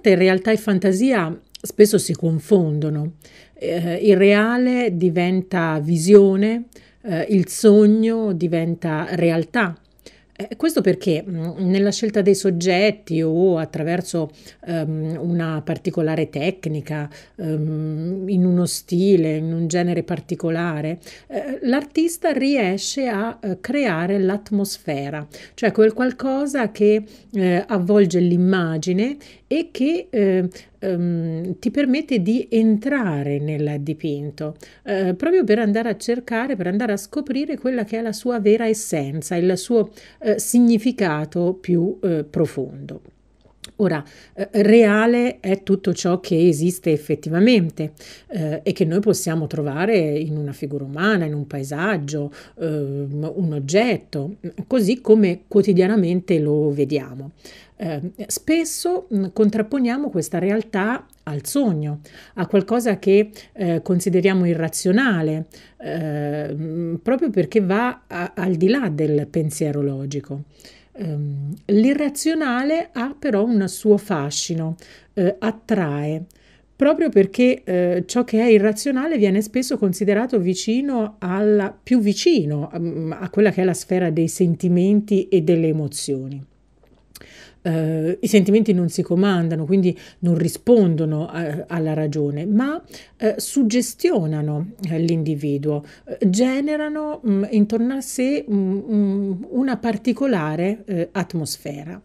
parte realtà e fantasia spesso si confondono. Eh, il reale diventa visione, eh, il sogno diventa realtà. Eh, questo perché mh, mm, nella scelta dei soggetti o attraverso um, una particolare tecnica, um, in uno stile, in un genere particolare, eh, l'artista riesce a eh, creare l'atmosfera, cioè quel qualcosa che eh, avvolge l'immagine e che eh, ehm, ti permette di entrare nel dipinto, eh, proprio per andare a cercare, per andare a scoprire quella che è la sua vera essenza, il suo eh, significato più eh, profondo. Ora, eh, reale è tutto ciò che esiste effettivamente eh, e che noi possiamo trovare in una figura umana, in un paesaggio, eh, un oggetto, così come quotidianamente lo vediamo. Eh, spesso mh, contrapponiamo questa realtà al sogno, a qualcosa che eh, consideriamo irrazionale, eh, proprio perché va a, al di là del pensiero logico. Ehm, l'irrazionale ha però un suo fascino, eh, attrae, proprio perché eh, ciò che è irrazionale viene spesso considerato vicino alla, più vicino a, a quella che è la sfera dei sentimenti e delle emozioni eh, i sentimenti non si comandano, quindi non rispondono a, eh, alla ragione, ma eh, suggestionano eh, l'individuo, eh, generano mh, mm, intorno a sé mh, mm, mh, mm, una particolare eh, atmosfera.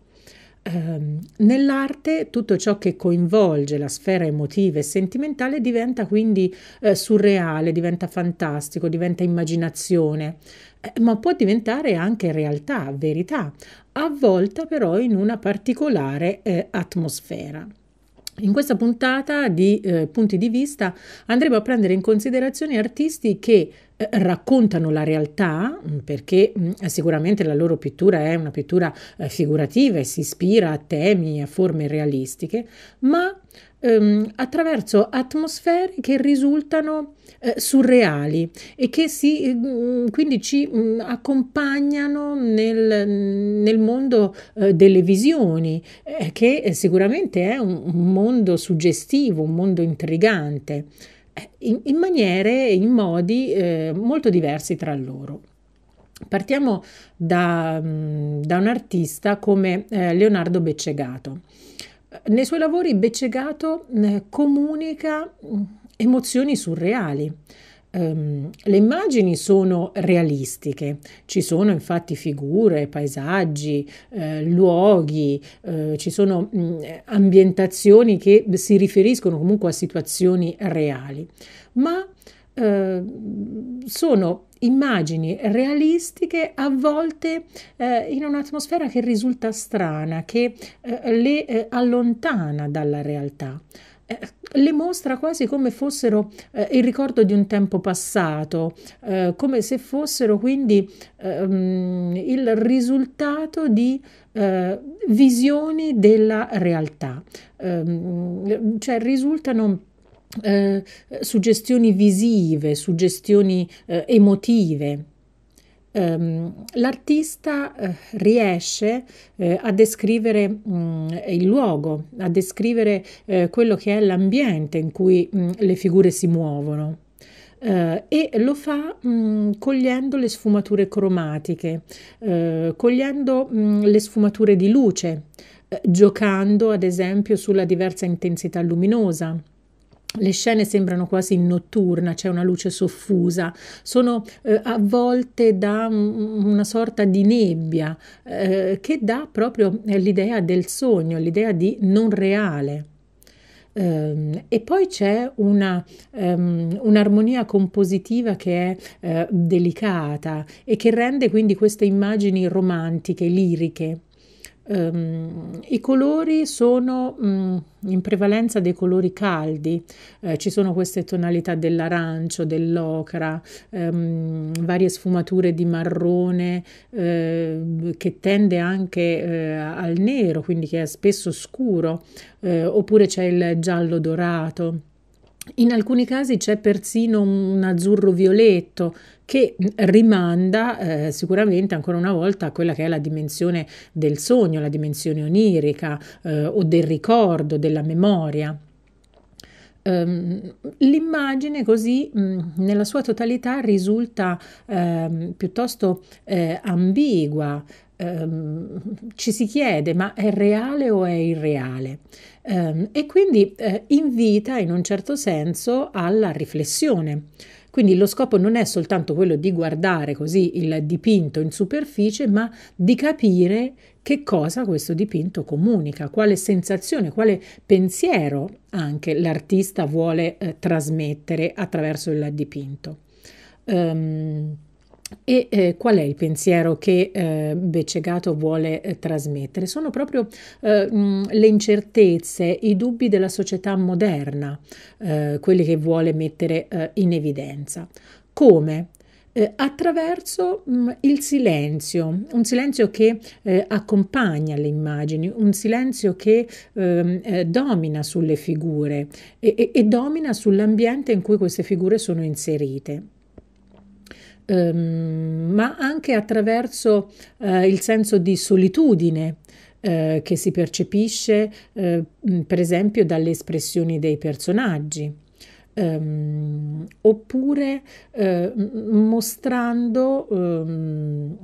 Ehm, nell'arte tutto ciò che coinvolge la sfera emotiva e sentimentale diventa quindi eh, surreale, diventa fantastico, diventa immaginazione, eh, ma può diventare anche realtà, verità, avvolta però in una particolare eh, atmosfera. In questa puntata di eh, punti di vista andremo a prendere in considerazione artisti che eh, raccontano la realtà mm, perché mh, mm, sicuramente la loro pittura è una pittura eh, figurativa e si ispira a temi e a forme realistiche, ma ehm, attraverso atmosfere che risultano eh, surreali e che si, eh, quindi ci mh, mm, accompagnano nel, nel mondo eh, delle visioni, eh, che eh, sicuramente è un, un mondo suggestivo, un mondo intrigante. Eh, in, in, maniere, in modi eh, molto diversi tra loro. Partiamo da, mm, da un artista come eh, Leonardo Beccegato. Nei suoi lavori Beccegato eh, comunica mm, emozioni surreali. Um, le immagini sono realistiche, ci sono infatti figure, paesaggi, eh, luoghi, eh, ci sono mh, mm, ambientazioni che si riferiscono comunque a situazioni reali, ma eh, sono immagini realistiche avvolte eh, in un'atmosfera che risulta strana, che eh, le eh, allontana dalla realtà. Eh, le mostra quasi come fossero eh, il ricordo di un tempo passato, eh, come se fossero quindi mh, ehm, il risultato di visioni della realtà, ehm, cioè risultano eh, suggestioni visive, suggestioni eh, emotive. Ehm, l'artista eh, riesce eh, a descrivere mm, il luogo, a descrivere quello che è l'ambiente in cui mm, le figure si muovono. e lo fa mm, cogliendo le sfumature cromatiche, cogliendo le sfumature di luce, giocando ad esempio sulla diversa intensità luminosa. Le scene sembrano quasi notturna, c'è una luce soffusa, sono eh, avvolte da m- una sorta di nebbia eh, che dà proprio eh, l'idea del sogno, l'idea di non reale. Um, e poi c'è una, um, un'armonia compositiva che è uh, delicata e che rende quindi queste immagini romantiche, liriche. Um, I colori sono um, in prevalenza dei colori caldi, eh, ci sono queste tonalità dell'arancio, dell'ocra, um, varie sfumature di marrone eh, che tende anche eh, al nero, quindi che è spesso scuro, eh, oppure c'è il giallo dorato. In alcuni casi c'è persino un azzurro violetto che rimanda eh, sicuramente ancora una volta a quella che è la dimensione del sogno, la dimensione onirica eh, o del ricordo, della memoria. Ehm, l'immagine così mm, nella sua totalità risulta eh, piuttosto eh, ambigua, eh, ci si chiede ma è reale o è irreale? Ehm, e quindi eh, invita in un certo senso alla riflessione. Quindi lo scopo non è soltanto quello di guardare così il dipinto in superficie, ma di capire che cosa questo dipinto comunica, quale sensazione, quale pensiero anche l'artista vuole eh, trasmettere attraverso il dipinto. Um, e eh, qual è il pensiero che eh, Becegato vuole eh, trasmettere? Sono proprio eh, mh, le incertezze, i dubbi della società moderna, eh, quelli che vuole mettere eh, in evidenza. Come? attraverso mh, il silenzio, un silenzio che eh, accompagna le immagini, un silenzio che ehm, eh, domina sulle figure e, e, e domina sull'ambiente in cui queste figure sono inserite ehm, ma anche attraverso eh, il senso di solitudine eh, che si percepisce, eh, per esempio, dalle espressioni dei personaggi ehm, oppure eh, mostrando ehm,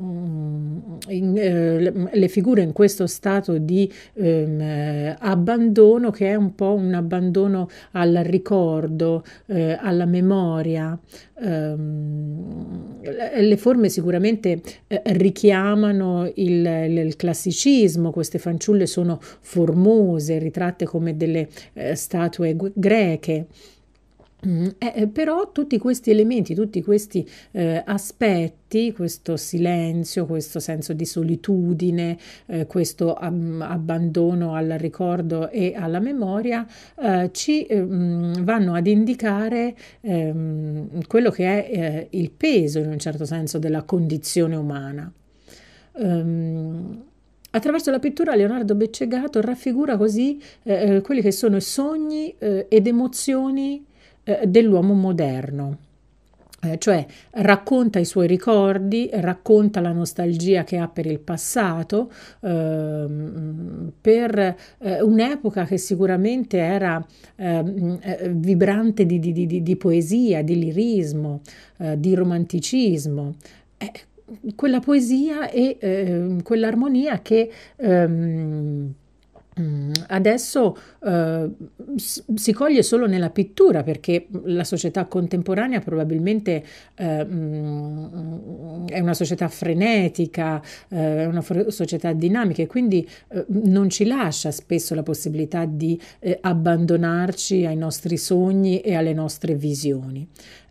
in, eh, le figure in questo stato di ehm, abbandono che è un po' un abbandono al ricordo, eh, alla memoria. Ehm, le forme sicuramente eh, richiamano il, il, classicismo, queste fanciulle sono formose, ritratte come delle eh, statue greche. Mm, eh, eh, però tutti questi elementi, tutti questi eh, aspetti, questo silenzio, questo senso di solitudine, eh, questo um, abbandono al ricordo e alla memoria, eh, ci um, vanno ad indicare um, quello che è il peso, in un certo senso, della condizione umana. Ehm, attraverso la pittura Leonardo Beccegato raffigura così quelli che sono sogni ed emozioni eh, dell'uomo moderno. Eh, cioè racconta i suoi ricordi, racconta la nostalgia che ha per il passato, ehm, per eh, un'epoca che sicuramente era ehm, eh, vibrante di, di, di, di, poesia, di lirismo, eh, di romanticismo. Eh, quella poesia e ehm, quell'armonia che ehm, Mm, adesso eh, si coglie solo nella pittura perché la società contemporanea probabilmente eh, mm, è una società frenetica, eh, è una fr- società dinamica e quindi eh, non ci lascia spesso la possibilità di eh, abbandonarci ai nostri sogni e alle nostre visioni.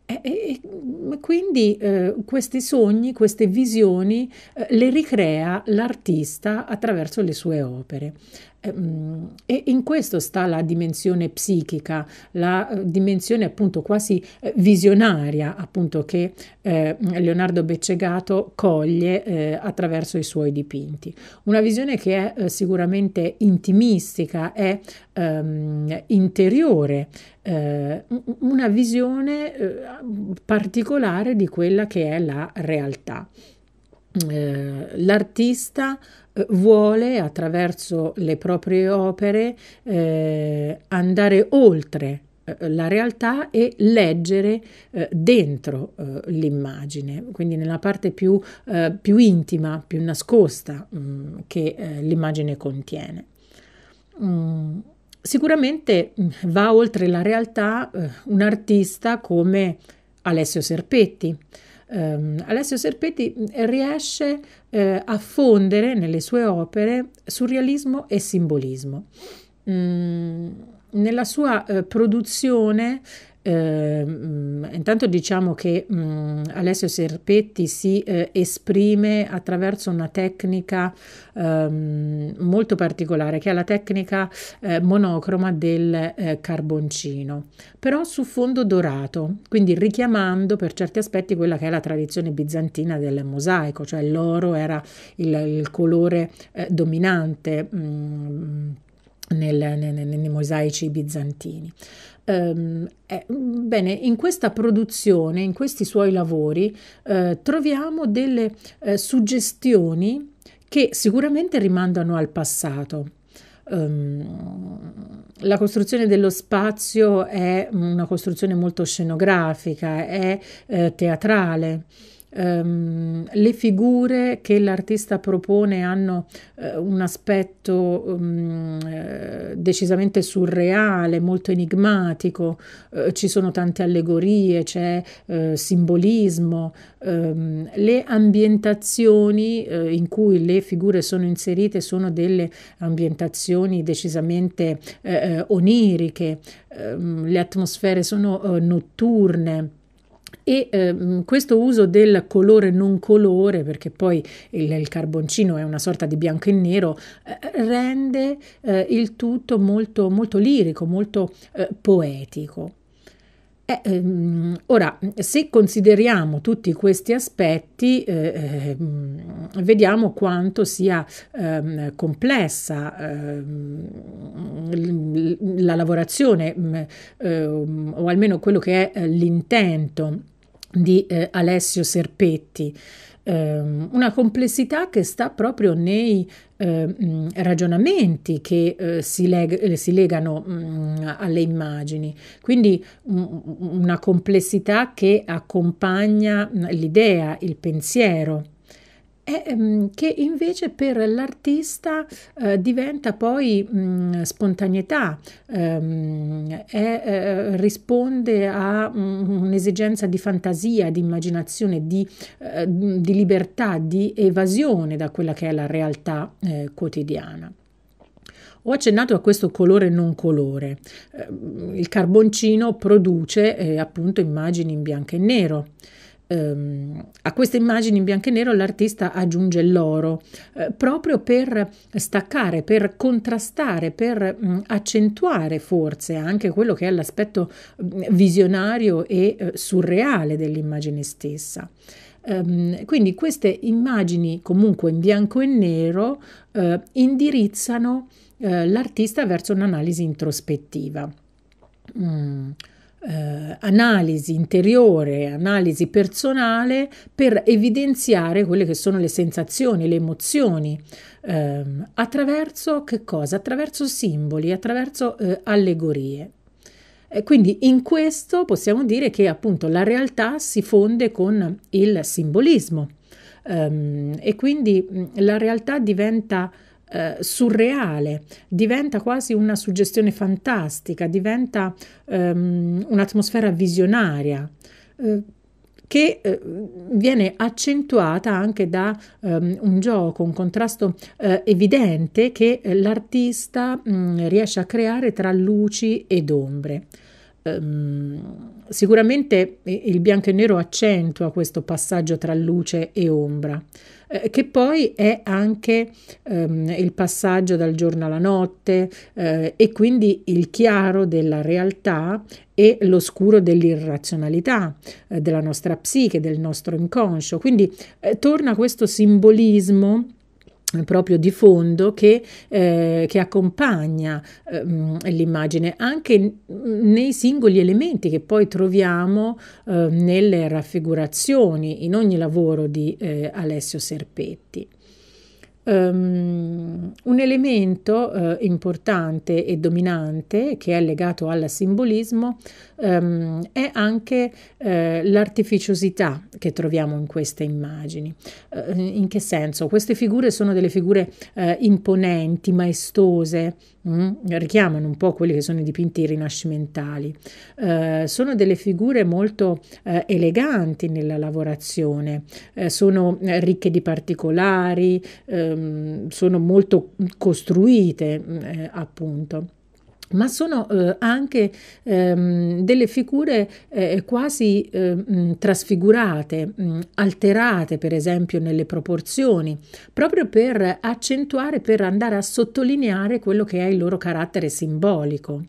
E, e, e mm, quindi eh, questi sogni, queste visioni eh, le ricrea l'artista attraverso le sue opere. Ehm, e in questo sta la dimensione psichica, la eh, dimensione appunto quasi eh, visionaria appunto che eh, Leonardo Beccegato coglie eh, attraverso i suoi dipinti. Una visione che è eh, sicuramente intimistica, è ehm, interiore, eh, una visione particolare di quella che è la realtà. Eh, l'artista eh, vuole attraverso le proprie opere eh, andare oltre eh, la realtà e leggere eh, dentro eh, l'immagine, quindi nella parte più, eh, più intima, più nascosta mh, mm, che l'immagine contiene. Mm, sicuramente mm, va oltre la realtà un artista come Alessio Serpetti, ehm, Alessio Serpetti mm, riesce eh, a fondere nelle sue opere surrealismo e simbolismo. Mm, nella sua eh, produzione eh, intanto diciamo che mh, mm, Alessio Serpetti si eh, esprime attraverso una tecnica ehm, molto particolare che è la tecnica eh, monocroma del eh, carboncino, però su fondo dorato, quindi richiamando per certi aspetti quella che è la tradizione bizantina del mosaico, cioè l'oro era il, il colore eh, dominante. Mh, mm, nel, nei, nei mosaici bizantini. Ehm, eh, bene, in questa produzione, in questi suoi lavori, eh, troviamo delle eh, suggestioni che sicuramente rimandano al passato. Ehm, la costruzione dello spazio è una costruzione molto scenografica, è eh, teatrale ehm, le figure che l'artista propone hanno eh, un aspetto um, eh, decisamente surreale, molto enigmatico, eh, ci sono tante allegorie, c'è eh, simbolismo, ehm, le ambientazioni eh, in cui le figure sono inserite sono delle ambientazioni decisamente eh, oniriche, ehm, le atmosfere sono notturne e ehm, questo uso del colore non colore, perché poi il, il, carboncino è una sorta di bianco e nero, eh, rende eh, il tutto molto, molto lirico, molto eh, poetico. Eh, ehm, ora, se consideriamo tutti questi aspetti, eh, ehm, vediamo quanto sia ehm, complessa la lavorazione, mm, o almeno quello che è eh, l'intento di eh, Alessio Serpetti. Ehm, una complessità che sta proprio nei eh, ragionamenti che eh, si, leg- eh, si, legano mh, mm, alle immagini, quindi mh, mm, mm, una complessità che accompagna l'idea, il pensiero e, ehm, mh, che invece per l'artista eh, diventa poi mh, mm, spontaneità, ehm, e, eh, risponde a mh, mm, un'esigenza di fantasia, di immaginazione, di, eh, di, libertà, di evasione da quella che è la realtà eh, quotidiana. Ho accennato a questo colore non colore. Ehm, il carboncino produce eh, appunto immagini in bianco e nero. Um, a queste immagini in bianco e nero l'artista aggiunge l'oro eh, proprio per staccare, per contrastare, per mh, mm, accentuare forse anche quello che è l'aspetto mm, visionario e eh, surreale dell'immagine stessa. Um, quindi queste immagini comunque in bianco e nero eh, indirizzano eh, l'artista verso un'analisi introspettiva. Mm eh, analisi interiore, analisi personale per evidenziare quelle che sono le sensazioni, le emozioni, ehm, attraverso che cosa? Attraverso simboli, attraverso eh, allegorie. E quindi in questo possiamo dire che appunto la realtà si fonde con il simbolismo ehm, e quindi mm, la realtà diventa eh, surreale, diventa quasi una suggestione fantastica, diventa ehm, un'atmosfera visionaria. Eh, che eh, viene accentuata anche da um, un gioco, un contrasto eh, evidente che eh, l'artista mh, mm, riesce a creare tra luci ed ombre. Um, sicuramente il bianco e nero accentua questo passaggio tra luce e ombra, eh, che poi è anche um, il passaggio dal giorno alla notte eh, e quindi il chiaro della realtà e l'oscuro dell'irrazionalità, eh, della nostra psiche, del nostro inconscio. Quindi eh, torna questo simbolismo proprio di fondo che, eh, che accompagna eh, l'immagine anche nei singoli elementi che poi troviamo eh, nelle raffigurazioni in ogni lavoro di eh, Alessio Serpetti. Um, un elemento uh, importante e dominante che è legato al simbolismo um, è anche uh, l'artificiosità che troviamo in queste immagini. Uh, in che senso? Queste figure sono delle figure imponenti, maestose, Mm, richiamano un po' quelli che sono i dipinti rinascimentali. Eh, sono delle figure molto eh, eleganti nella lavorazione, eh, sono eh, ricche di particolari, ehm, sono molto costruite mm, eh, appunto ma sono eh, anche ehm, delle figure eh, quasi eh, mm, trasfigurate, mh, mm, alterate per esempio nelle proporzioni, proprio per accentuare, per andare a sottolineare quello che è il loro carattere simbolico.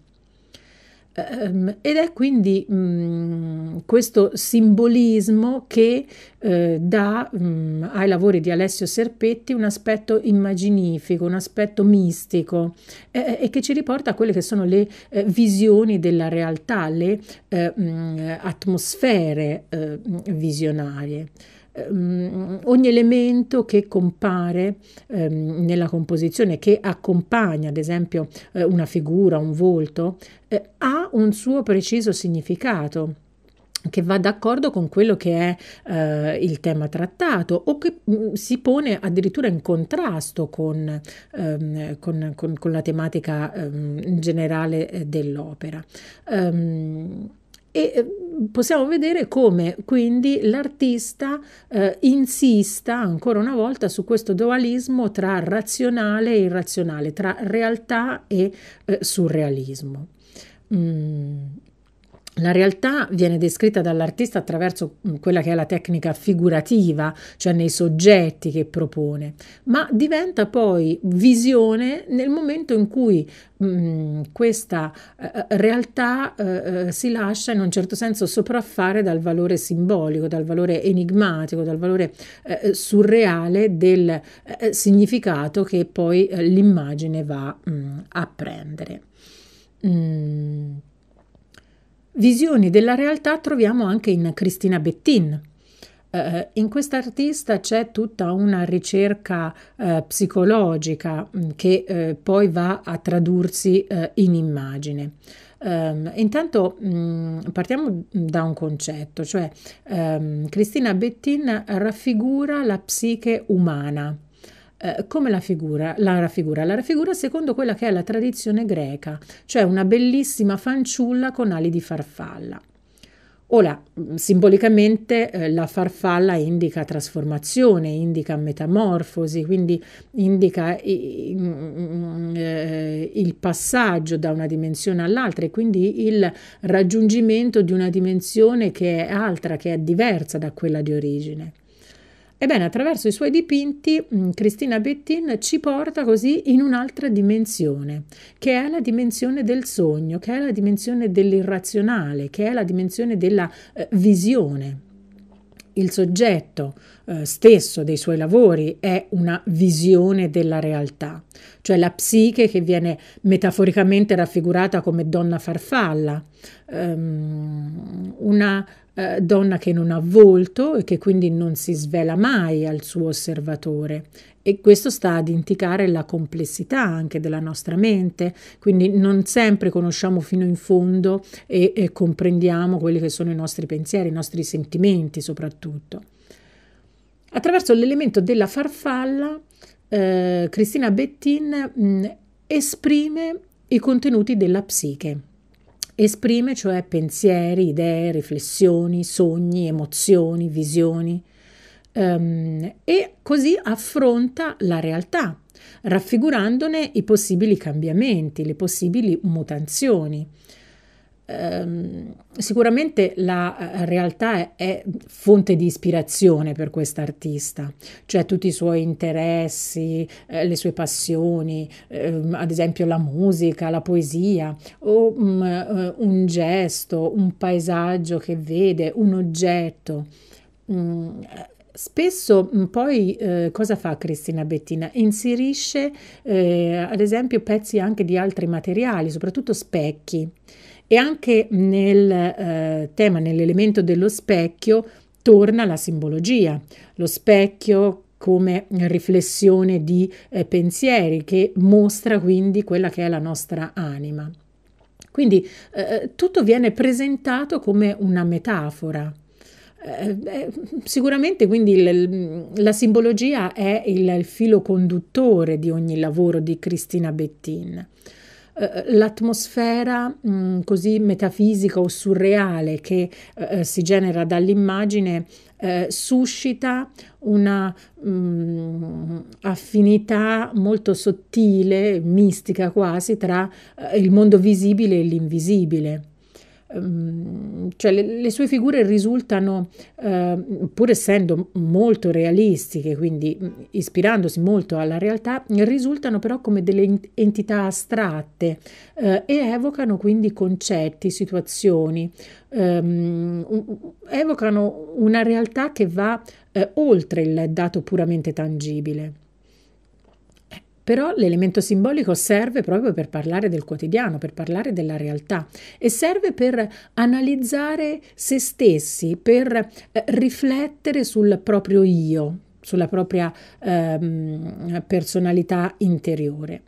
Ehm, ed è quindi mh, mm, questo simbolismo che eh, dà mh, mm, ai lavori di Alessio Serpetti un aspetto immaginifico, un aspetto mistico eh, e che ci riporta a quelle che sono le eh, visioni della realtà, le mh, eh, mm, atmosfere eh, visionarie. Ehm, ogni elemento che compare um, nella composizione, che accompagna ad esempio uh, una figura, un volto, uh, ha un suo preciso significato che va d'accordo con quello che è eh, il tema trattato o che mh, mm, si pone addirittura in contrasto con, ehm, con, con, con la tematica ehm, generale eh, dell'opera. Um, e eh, possiamo vedere come quindi l'artista eh, insista ancora una volta su questo dualismo tra razionale e irrazionale, tra realtà e eh, surrealismo. Mm, la realtà viene descritta dall'artista attraverso mm, quella che è la tecnica figurativa, cioè nei soggetti che propone, ma diventa poi visione nel momento in cui mh, mm, questa eh, eh realtà eh, eh, si lascia in un certo senso sopraffare dal valore simbolico, dal valore enigmatico, dal valore eh, eh surreale del significato che poi l'immagine va mh, mm, a prendere. Mm. Visioni della realtà troviamo anche in Cristina Bettin. Eh, in quest'artista c'è tutta una ricerca eh, psicologica mm, che eh, poi va a tradursi eh, in immagine. Um, intanto mh, mm, partiamo da un concetto, cioè um, Cristina Bettin raffigura la psiche umana eh, come la, figura, la raffigura? La raffigura secondo quella che è la tradizione greca, cioè una bellissima fanciulla con ali di farfalla. Ora, mm, simbolicamente eh, la farfalla indica trasformazione, indica metamorfosi, quindi indica i, i, mm, mm, eh, il passaggio da una dimensione all'altra e quindi il raggiungimento di una dimensione che è altra, che è diversa da quella di origine. Ebbene, attraverso i suoi dipinti, mm, Cristina Bettin ci porta così in un'altra dimensione, che è la dimensione del sogno, che è la dimensione dell'irrazionale, che è la dimensione della eh, visione. Il soggetto eh, stesso dei suoi lavori è una visione della realtà, cioè la psiche che viene metaforicamente raffigurata come donna farfalla, um, una eh, donna che non ha volto e che quindi non si svela mai al suo osservatore. E questo sta ad indicare la complessità anche della nostra mente, quindi non sempre conosciamo fino in fondo e, e comprendiamo quelli che sono i nostri pensieri, i nostri sentimenti soprattutto. Attraverso l'elemento della farfalla, eh, Cristina Bettin mh, mm, esprime i contenuti della psiche. Esprime cioè pensieri, idee, riflessioni, sogni, emozioni, visioni um, e così affronta la realtà, raffigurandone i possibili cambiamenti, le possibili mutazioni ehm, sicuramente la eh, realtà è, è, fonte di ispirazione per quest'artista, cioè tutti i suoi interessi, eh, le sue passioni, ehm, ad esempio la musica, la poesia o mh, mm, eh, un gesto, un paesaggio che vede, un oggetto. Mh, mm, Spesso mm, poi eh, cosa fa Cristina Bettina? Inserisce eh, ad esempio pezzi anche di altri materiali, soprattutto specchi. E anche nel eh, tema, nell'elemento dello specchio, torna la simbologia. Lo specchio come riflessione di eh, pensieri che mostra quindi quella che è la nostra anima. Quindi eh, eh tutto viene presentato come una metafora. Eh, eh sicuramente quindi il, la simbologia è il, il filo conduttore di ogni lavoro di Cristina Bettin. Eh, l'atmosfera mm, così metafisica o surreale che eh, eh, si genera dall'immagine eh, suscita una mh, mm, affinità molto sottile, mistica quasi, tra eh, il mondo visibile e l'invisibile. Ehm, cioè le, le, sue figure risultano, eh, pur essendo molto realistiche, quindi ispirandosi molto alla realtà, risultano però come delle entità astratte eh, e evocano quindi concetti, situazioni, ehm, evocano una realtà che va eh, oltre il dato puramente tangibile. Però l'elemento simbolico serve proprio per parlare del quotidiano, per parlare della realtà e serve per analizzare se stessi, per eh, riflettere sul proprio io, sulla propria eh, personalità interiore.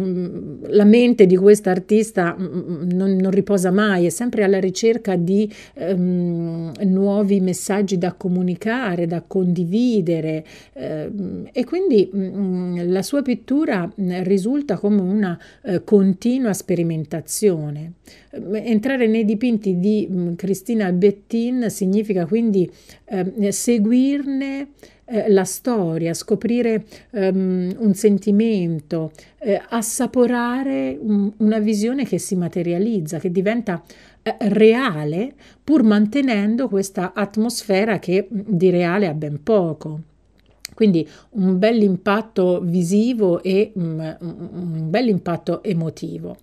Mm, la mente di questa artista mm, mm, non, non, riposa mai, è sempre alla ricerca di ehm, nuovi messaggi da comunicare, da condividere ehm, e quindi mh, la sua pittura risulta come una eh, continua sperimentazione. Ehm, entrare nei dipinti di mh, Cristina Bettin significa quindi eh, seguirne eh, la storia, scoprire um, un sentimento, eh, assaporare un, una visione che si materializza, che diventa eh, reale, pur mantenendo questa atmosfera che di reale ha ben poco. Quindi un bel impatto visivo e um, un bel impatto emotivo.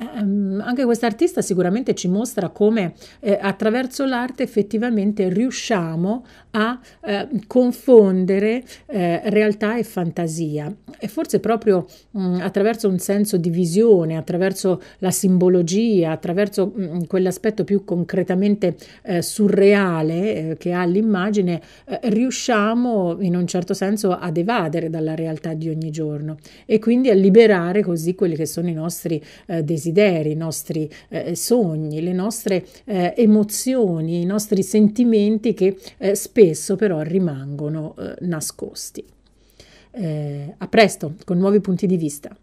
Ehm, anche questa artista sicuramente ci mostra come eh, attraverso l'arte effettivamente riusciamo a eh, confondere eh, realtà e fantasia e forse proprio mh, mm, attraverso un senso di visione, attraverso la simbologia, attraverso mh, mm, quell'aspetto più concretamente eh, surreale eh, che ha l'immagine, eh, riusciamo in un certo senso ad evadere dalla realtà di ogni giorno e quindi a liberare così quelli che sono i nostri desideri desideri, i nostri eh, sogni, le nostre eh, emozioni, i nostri sentimenti che eh, spesso però rimangono eh, nascosti. Eh, a presto con nuovi punti di vista.